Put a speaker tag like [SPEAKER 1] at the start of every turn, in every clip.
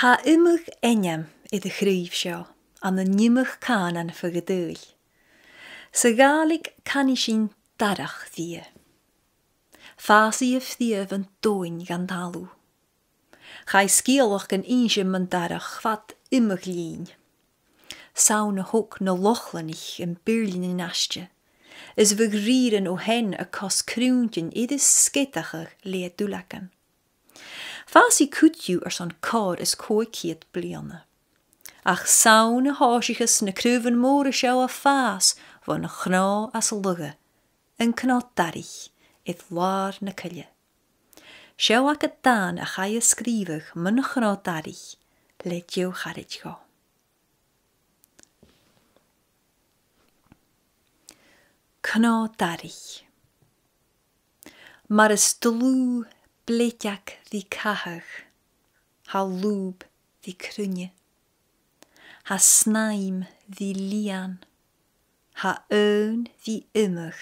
[SPEAKER 1] Ha ymwch enam i dy chryf sio, an y nimwch canan fy gydyl. Sy galig can i sy'n darach ddia. Fas i yfddiaf yn dwy'n gan dalw. Chai sgiolwch gan eisim yn darach fat ymwch lŷn. Sawn y hwg na lochlan ich yn byrlyn yn astia. Is fy grir yn o hen y cos crwntyn idys sgedachach le dwlagan. Fáí cútiú ar san cád is cóiciad blianana. Ach saona háisichas na cruúhan móra seo a fás bh na chná as luga, an cná darich i bhláir na cuile. Seo a go dáin a cha a scríbeh mu na chná darich le deo charid gá. Cná darich. Mar is dlú Bléteach ddi cahach, ha lúb ddi crynie, ha snaim ddi lian, ha ön ddi imimech,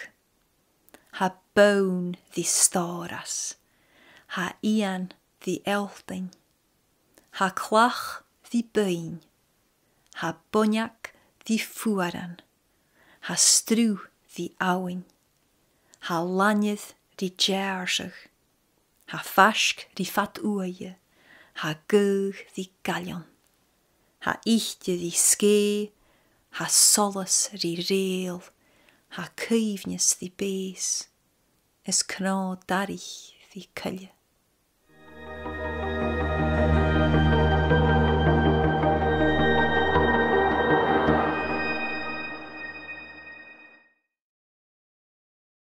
[SPEAKER 1] ha bown ddi storas, ha ian ddi eltain, ha clach ddi bain, ha boniac ddi fuaran, ha strú ddi awyn, ha lanydd ddi dearsach, Ha fask die fat ha geug die galjon, Ha ichte die skee, ha solles die reel, ha kuivnis die bees, is kno darich die kulje.